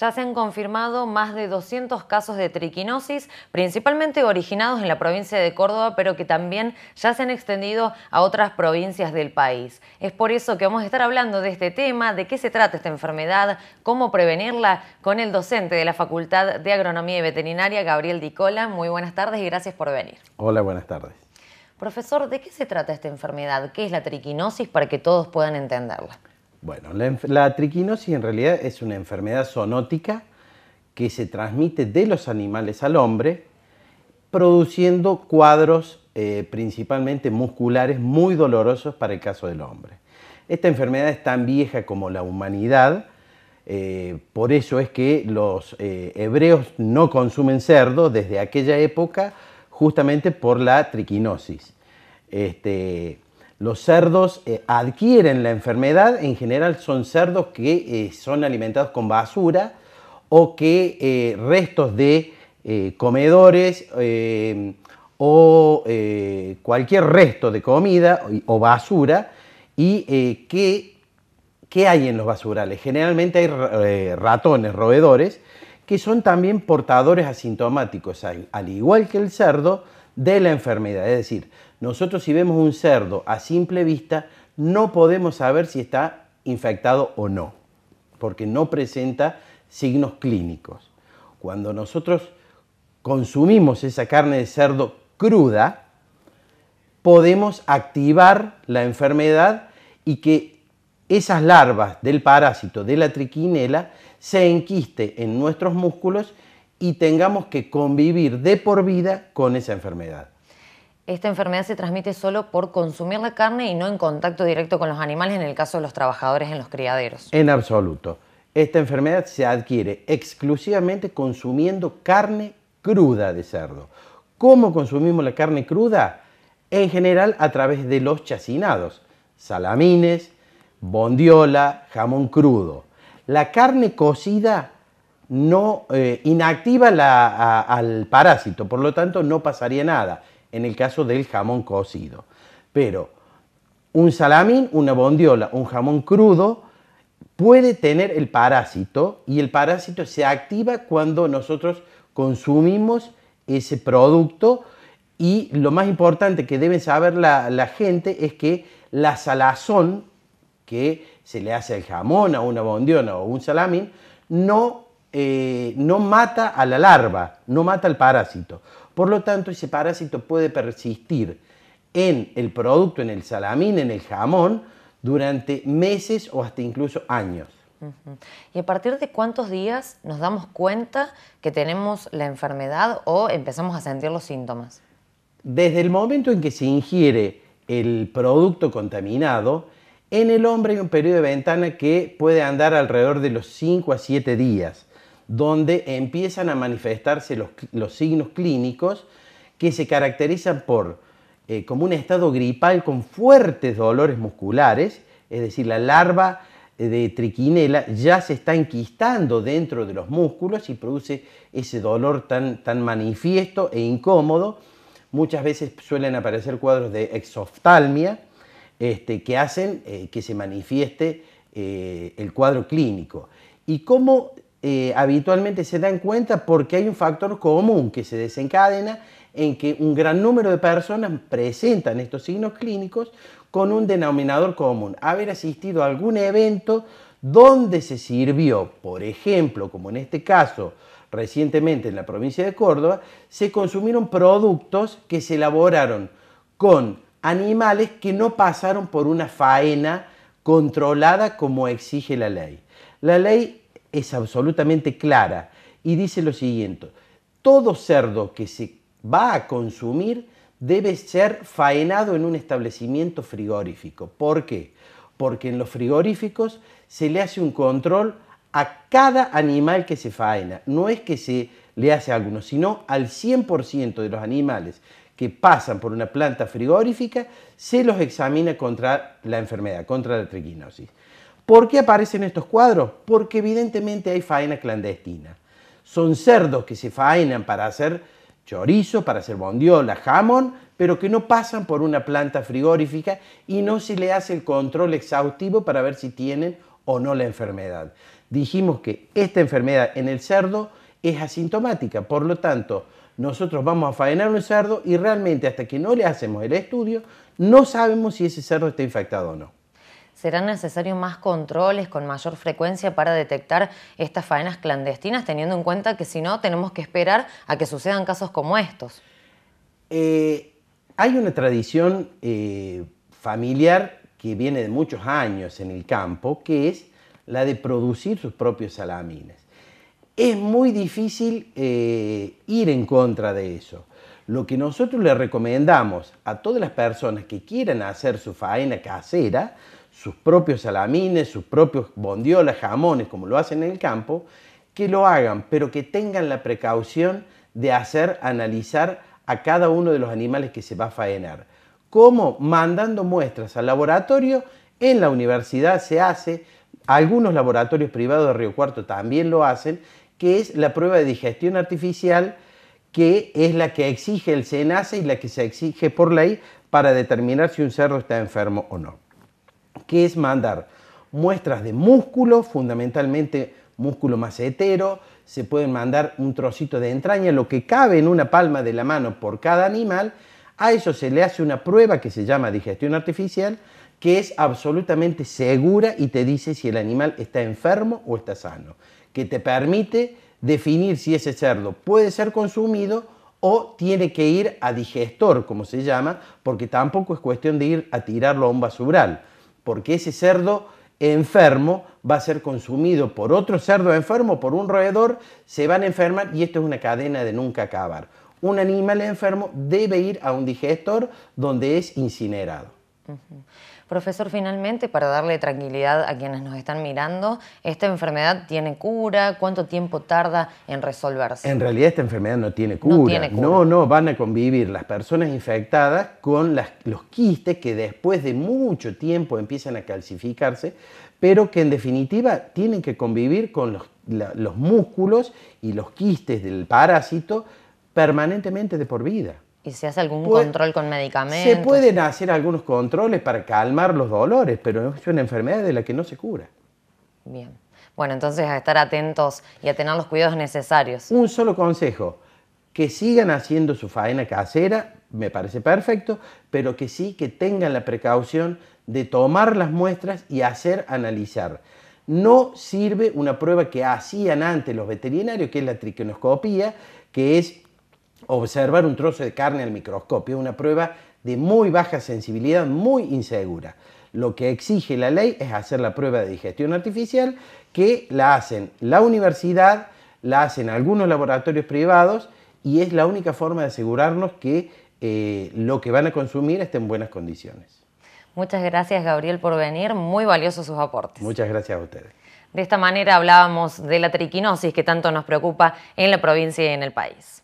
Ya se han confirmado más de 200 casos de triquinosis, principalmente originados en la provincia de Córdoba, pero que también ya se han extendido a otras provincias del país. Es por eso que vamos a estar hablando de este tema, de qué se trata esta enfermedad, cómo prevenirla, con el docente de la Facultad de Agronomía y Veterinaria, Gabriel Dicola. Muy buenas tardes y gracias por venir. Hola, buenas tardes. Profesor, ¿de qué se trata esta enfermedad? ¿Qué es la triquinosis para que todos puedan entenderla? Bueno, la, triquinosis en realidad es una enfermedad zoonótica que se transmite de los animales al hombre, produciendo cuadros eh, principalmente musculares muy dolorosos para el caso del hombre. Esta enfermedad es tan vieja como la humanidad, eh, por eso es que los eh, hebreos no consumen cerdo desde aquella época, justamente por la triquinosis. Este, los cerdos eh, adquieren la enfermedad, en general son cerdos que eh, son alimentados con basura o que eh, restos de comedores o cualquier resto de comida o, basura y que, ¿qué hay en los basurales? Generalmente hay ratones, roedores, que son también portadores asintomáticos, al igual que el cerdo, de la enfermedad. Es decir, nosotros si vemos un cerdo a simple vista, no podemos saber si está infectado o no, porque no presenta signos clínicos. Cuando nosotros consumimos esa carne de cerdo cruda, podemos activar la enfermedad y que esas larvas del parásito de la triquinela se enquiste en nuestros músculos y tengamos que convivir de por vida con esa enfermedad esta enfermedad se transmite solo por consumir la carne y no en contacto directo con los animales, en el caso de los trabajadores en los criaderos. En absoluto. Esta enfermedad se adquiere exclusivamente consumiendo carne cruda de cerdo. ¿Cómo consumimos la carne cruda? En general a través de los chacinados, salamines, bondiola, jamón crudo. La carne cocida no eh, inactiva al parásito, por lo tanto no pasaría nada en el caso del jamón cocido. Pero un salamín, una bondiola, un jamón crudo puede tener el parásito y el parásito se activa cuando nosotros consumimos ese producto y lo más importante que debe saber la, gente es que la salazón que se le hace al jamón, a una bondiola o un salamín, no, eh, no mata a la larva, no mata al parásito. Por lo tanto, ese parásito puede persistir en el producto, en el salamín, en el jamón, durante meses o hasta incluso años. ¿Y a partir de cuántos días nos damos cuenta que tenemos la enfermedad o empezamos a sentir los síntomas? Desde el momento en que se ingiere el producto contaminado, en el hombre hay un periodo de ventana que puede andar alrededor de los 5 a 7 días donde empiezan a manifestarse los, signos clínicos que se caracterizan por eh, como un estado gripal con fuertes dolores musculares, es decir, la larva eh, de triquinela ya se está enquistando dentro de los músculos y produce ese dolor tan, tan manifiesto e incómodo. Muchas veces suelen aparecer cuadros de exoftalmia este, que hacen eh, que se manifieste el cuadro clínico. ¿Y cómo eh, habitualmente se dan cuenta porque hay un factor común que se desencadena en que un gran número de personas presentan estos signos clínicos con un denominador común, haber asistido a algún evento donde se sirvió, por ejemplo, como en este caso, recientemente en la provincia de Córdoba, se consumieron productos que se elaboraron con animales que no pasaron por una faena controlada como exige la ley. La ley es absolutamente clara y dice lo siguiente, todo cerdo que se va a consumir debe ser faenado en un establecimiento frigorífico. ¿Por qué? Porque en los frigoríficos se le hace un control a cada animal que se faena. No es que se le hace a algunos, sino al 100% de los animales que pasan por una planta frigorífica se los examina contra la enfermedad, contra la triquinosis. ¿Por qué aparecen estos cuadros? Porque evidentemente hay faena clandestina. Son cerdos que se faenan para hacer chorizo, para hacer bondiola, jamón, pero que no pasan por una planta frigorífica y no se le hace el control exhaustivo para ver si tienen o no la enfermedad. Dijimos que esta enfermedad en el cerdo es asintomática, por lo tanto, nosotros vamos a faenar un cerdo y realmente hasta que no le hacemos el estudio, no sabemos si ese cerdo está infectado o no. ¿Serán necesarios más controles con mayor frecuencia para detectar estas faenas clandestinas, teniendo en cuenta que si no tenemos que esperar a que sucedan casos como estos? Eh, hay una tradición eh, familiar que viene de muchos años en el campo, que es la de producir sus propios salamines. Es muy difícil eh, ir en contra de eso. Lo que nosotros le recomendamos a todas las personas que quieran hacer su faena casera, sus propios salamines, sus propios bondiolas, jamones, como lo hacen en el campo, que lo hagan, pero que tengan la precaución de hacer analizar a cada uno de los animales que se va a faenar. ¿Cómo? Mandando muestras al laboratorio, en la universidad se hace, algunos laboratorios privados de Río Cuarto también lo hacen, que es la prueba de digestión artificial, que es la que exige el SENASA y la que se exige por ley para determinar si un cerdo está enfermo o no que es mandar muestras de músculo, fundamentalmente músculo macetero, se pueden mandar un trocito de entraña, lo que cabe en una palma de la mano por cada animal, a eso se le hace una prueba que se llama digestión artificial, que es absolutamente segura y te dice si el animal está enfermo o está sano, que te permite definir si ese cerdo puede ser consumido o tiene que ir a digestor, como se llama, porque tampoco es cuestión de ir a tirarlo a un basural porque ese cerdo enfermo va a ser consumido por otro cerdo enfermo, por un roedor, se van a enfermar y esto es una cadena de nunca acabar. Un animal enfermo debe ir a un digestor donde es incinerado. Profesor, finalmente, para darle tranquilidad a quienes nos están mirando, ¿esta enfermedad tiene cura? ¿Cuánto tiempo tarda en resolverse? En realidad esta enfermedad no tiene cura. No, no, van a convivir las personas infectadas con los quistes que después de mucho tiempo empiezan a calcificarse, pero que en definitiva tienen que convivir con los músculos y los quistes del parásito permanentemente de por vida. ¿Y se hace algún control con medicamentos? Se pueden hacer algunos controles para calmar los dolores, pero es una enfermedad de la que no se cura. Bien. Bueno, entonces a estar atentos y a tener los cuidados necesarios. Un solo consejo, que sigan haciendo su faena casera, me parece perfecto, pero que sí que tengan la precaución de tomar las muestras y hacer analizar. No sirve una prueba que hacían antes los veterinarios, que es la triquinoscopía, que es observar un trozo de carne al microscopio, Es una prueba de muy baja sensibilidad, muy insegura. Lo que exige la ley es hacer la prueba de digestión artificial, que la hacen la universidad, la hacen algunos laboratorios privados y es la única forma de asegurarnos que eh, lo que van a consumir esté en buenas condiciones. Muchas gracias Gabriel por venir, muy valiosos sus aportes. Muchas gracias a ustedes. De esta manera hablábamos de la triquinosis que tanto nos preocupa en la provincia y en el país.